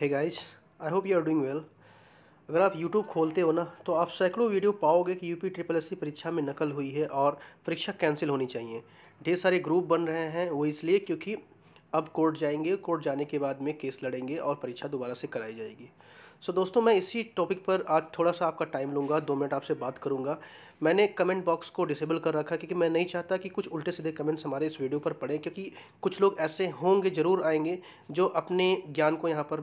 है guys I hope you are doing well अगर आप यूट्यूब खोलते हो ना तो आप सैकड़ों वीडियो पाओगे कि यूपी ट्रिपल एस परीक्षा में नकल हुई है और परीक्षा कैंसिल होनी चाहिए ढेर सारे ग्रुप बन रहे हैं वो इसलिए क्योंकि अब कोर्ट जाएंगे कोर्ट जाने के बाद में केस लड़ेंगे और परीक्षा दोबारा से कराई जाएगी सो so, दोस्तों मैं इसी टॉपिक पर आज थोड़ा सा आपका टाइम लूँगा दो मिनट आपसे बात करूँगा मैंने कमेंट बॉक्स को डिसेबल कर रखा क्योंकि मैं नहीं चाहता कि कुछ उल्टे सीधे कमेंट्स हमारे इस वीडियो पर पड़े क्योंकि कुछ लोग ऐसे होंगे ज़रूर आएंगे जो अपने ज्ञान को यहाँ पर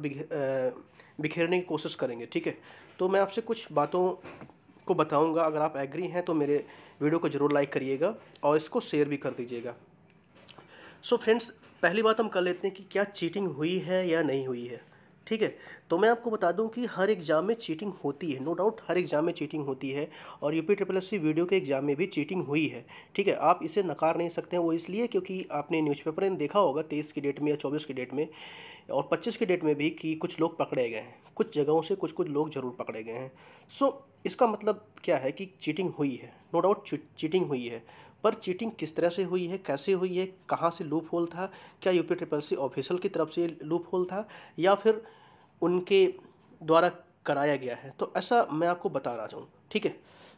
बिखेरने की कोशिश करेंगे ठीक है तो मैं आपसे कुछ बातों को बताऊँगा अगर आप एग्री हैं तो मेरे वीडियो को ज़रूर लाइक करिएगा और इसको शेयर भी कर दीजिएगा सो फ्रेंड्स पहली बात हम कर लेते हैं कि क्या चीटिंग हुई है या नहीं हुई है ठीक है तो मैं आपको बता दूं कि हर एग्ज़ाम में चीटिंग होती है नो डाउट हर एग्ज़ाम में चीटिंग होती है और यूपी ट्रिपल एस वीडियो के एग्ज़ाम में भी चीटिंग हुई है ठीक है आप इसे नकार नहीं सकते हैं वो इसलिए क्योंकि आपने न्यूज़पेपर में देखा होगा तेईस की डेट में या चौबीस की डेट में और पच्चीस की डेट में भी कि कुछ लोग पकड़े गए हैं कुछ जगहों से कुछ कुछ लोग ज़रूर पकड़े गए हैं सो इसका मतलब क्या है कि चीटिंग हुई है नो डाउट चीटिंग हुई है पर चीटिंग किस तरह से हुई है कैसे हुई है कहाँ से लूप होल था क्या यूपी ट्रिपल सी ऑफिसल की तरफ से लूप होल था या फिर उनके द्वारा कराया गया है तो ऐसा मैं आपको बताना चाहूँ ठीक है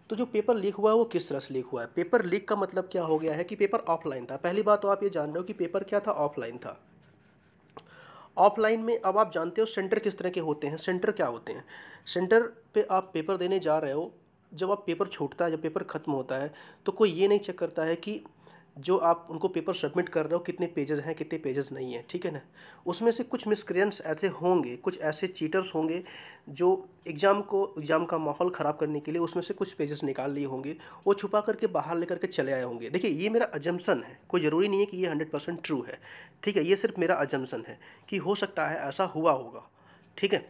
तो जो पेपर लीक हुआ है वो किस तरह से लीक हुआ है पेपर लीक का मतलब क्या हो गया है कि पेपर ऑफलाइन था पहली बात तो आप ये जान रहे हो कि पेपर क्या था ऑफलाइन था ऑफलाइन में अब आप जानते हो सेंटर किस तरह के होते हैं सेंटर क्या होते हैं सेंटर पे आप पेपर देने जा रहे हो जब आप पेपर छूटता है जब पेपर ख़त्म होता है तो कोई ये नहीं चेक करता है कि जो आप उनको पेपर सबमिट कर रहे हो कितने पेजेस हैं कितने पेजेस नहीं हैं ठीक है ना उसमें से कुछ मिसक्रियंट्स ऐसे होंगे कुछ ऐसे चीटर्स होंगे जो एग्ज़ाम को एग्ज़ाम का माहौल ख़राब करने के लिए उसमें से कुछ पेजेस निकाल लिए होंगे वो छुपा करके बाहर लेकर के चले आए होंगे देखिए ये मेरा अजम्सन है कोई ज़रूरी नहीं है कि ये हंड्रेड परसेंट ट्रू है ठीक है ये सिर्फ मेरा अजम्सन है कि हो सकता है ऐसा हुआ होगा ठीक है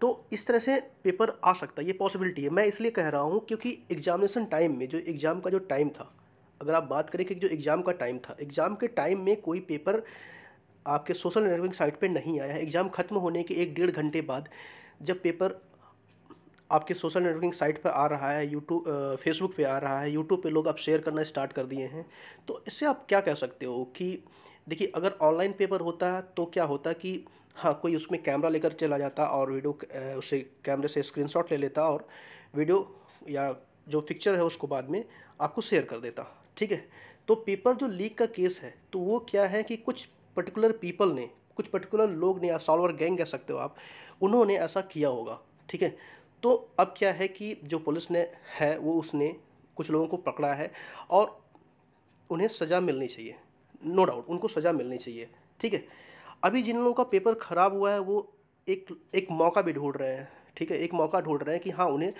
तो इस तरह से पेपर आ सकता है ये पॉसिबिलिटी है मैं इसलिए कह रहा हूँ क्योंकि एग्जामिनेशन टाइम में जो एग्ज़ाम का जो टाइम था अगर आप बात करें कि जो एग्ज़ाम का टाइम था एग्ज़ाम के टाइम में कोई पेपर आपके सोशल नेटवर्किंग साइट पे नहीं आया है एग्ज़ाम ख़त्म होने के एक डेढ़ घंटे बाद जब पेपर आपके सोशल नेटवर्किंग साइट पर आ रहा है यूट्यूब फेसबुक पे आ रहा है यूट्यूब पे लोग अब शेयर करना स्टार्ट कर दिए हैं तो इससे आप क्या कह सकते हो कि देखिए अगर ऑनलाइन पेपर होता तो क्या होता कि हाँ कोई उसमें कैमरा लेकर चला जाता और वीडियो उसे कैमरे से स्क्रीनशॉट ले लेता और वीडियो या जो पिक्चर है उसको बाद में आपको शेयर कर देता ठीक है तो पेपर जो लीक का केस है तो वो क्या है कि कुछ पर्टिकुलर पीपल ने कुछ पर्टिकुलर लोग ने या सॉल्वर गैंग कह सकते हो आप उन्होंने ऐसा किया होगा ठीक है तो अब क्या है कि जो पुलिस ने है वो उसने कुछ लोगों को पकड़ा है और उन्हें सज़ा मिलनी चाहिए नो no डाउट उनको सज़ा मिलनी चाहिए ठीक है अभी जिन लोगों का पेपर ख़राब हुआ है वो एक एक मौका भी ढूंढ रहे हैं ठीक है एक मौका ढूंढ रहे हैं कि हाँ उन्हें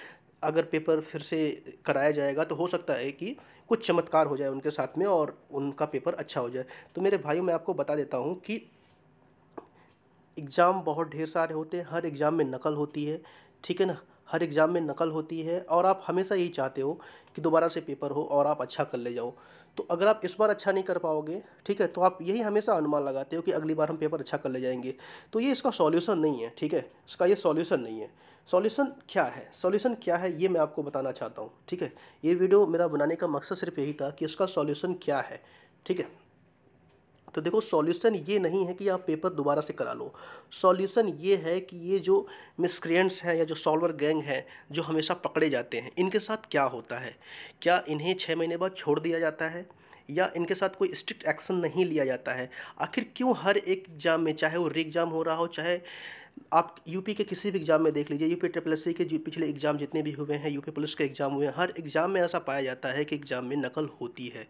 अगर पेपर फिर से कराया जाएगा तो हो सकता है कि कुछ चमत्कार हो जाए उनके साथ में और उनका पेपर अच्छा हो जाए तो मेरे भाई मैं आपको बता देता हूँ कि एग्ज़ाम बहुत ढेर सारे होते हैं हर एग्ज़ाम में नकल होती है ठीक है ना हर एग्ज़ाम में नकल होती है और आप हमेशा यही चाहते हो कि दोबारा से पेपर हो और आप अच्छा कर ले जाओ तो अगर आप इस बार अच्छा नहीं कर पाओगे ठीक है तो आप यही हमेशा अनुमान लगाते हो कि अगली बार हम पेपर अच्छा कर ले जाएंगे तो ये इसका सॉल्यूशन नहीं है ठीक है इसका ये सॉल्यूशन नहीं है सॉल्यूशन क्या है सॉल्यूशन क्या है ये मैं आपको बताना चाहता हूँ ठीक है ये वीडियो मेरा बनाने का मकसद सिर्फ यही था कि इसका सॉल्यूशन क्या है ठीक है तो देखो सॉल्यूशन ये नहीं है कि आप पेपर दोबारा से करा लो सॉल्यूशन ये है कि ये जो मिसक्रियंट्स हैं या जो सॉल्वर गैंग हैं जो हमेशा पकड़े जाते हैं इनके साथ क्या होता है क्या इन्हें छः महीने बाद छोड़ दिया जाता है या इनके साथ कोई स्ट्रिक्ट एक्शन नहीं लिया जाता है आखिर क्यों हर एक एग्ज़ाम में चाहे वो री एग्ज़ाम हो रहा हो चाहे आप यूपी के किसी भी एग्ज़ाम में देख लीजिए यूपी ट्रिपल एस के पिछले एग्ज़ाम जितने भी हुए हैं यूपी पुलिस के एग्ज़ाम हुए हैं हर एग्ज़ाम में ऐसा पाया जाता है कि एग्ज़ाम में नकल होती है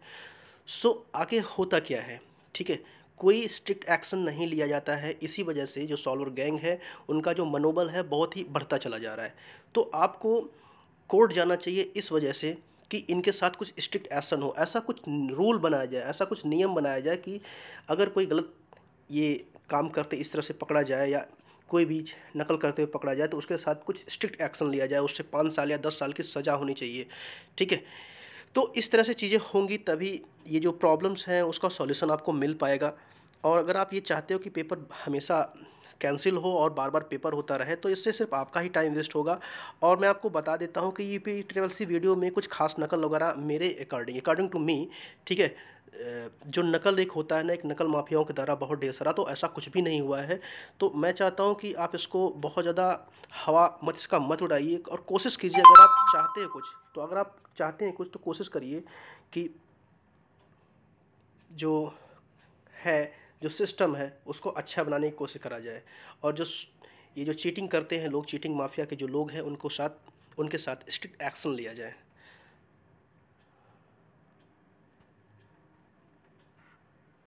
सो so, आगे होता क्या है ठीक है कोई स्ट्रिक्ट एक्शन नहीं लिया जाता है इसी वजह से जो सॉल्वर गैंग है उनका जो मनोबल है बहुत ही बढ़ता चला जा रहा है तो आपको कोर्ट जाना चाहिए इस वजह से कि इनके साथ कुछ स्ट्रिक्ट एक्शन हो ऐसा कुछ रूल बनाया जाए ऐसा कुछ नियम बनाया जाए कि अगर कोई गलत ये काम करते इस तरह से पकड़ा जाए या कोई भी नकल करते हुए पकड़ा जाए तो उसके साथ कुछ स्ट्रिक्ट एक्शन लिया जाए उससे पाँच साल या दस साल की सज़ा होनी चाहिए ठीक है तो इस तरह से चीज़ें होंगी तभी ये जो प्रॉब्लम्स हैं उसका सॉल्यूशन आपको मिल पाएगा और अगर आप ये चाहते हो कि पेपर हमेशा कैंसिल हो और बार बार पेपर होता रहे तो इससे सिर्फ आपका ही टाइम वेस्ट होगा और मैं आपको बता देता हूँ कि ये पी ट्रेवल्स वीडियो में कुछ खास नकल वगैरह मेरे अकॉर्डिंग अकॉर्डिंग टू मी ठीक है जो नकल एक होता है ना एक नकल माफियाओं के द्वारा बहुत ढेर सारा तो ऐसा कुछ भी नहीं हुआ है तो मैं चाहता हूँ कि आप इसको बहुत ज़्यादा हवा मत इसका मत उड़ाइए और कोशिश कीजिए अगर आप चाहते हैं कुछ तो अगर आप चाहते हैं कुछ तो कोशिश करिए कि जो है जो सिस्टम है उसको अच्छा बनाने की कोशिश करा जाए और जो ये जो चीटिंग करते हैं लोग चीटिंग माफिया के जो लोग हैं उनको साथ उनके साथ स्ट्रिक्ट एक्शन लिया जाए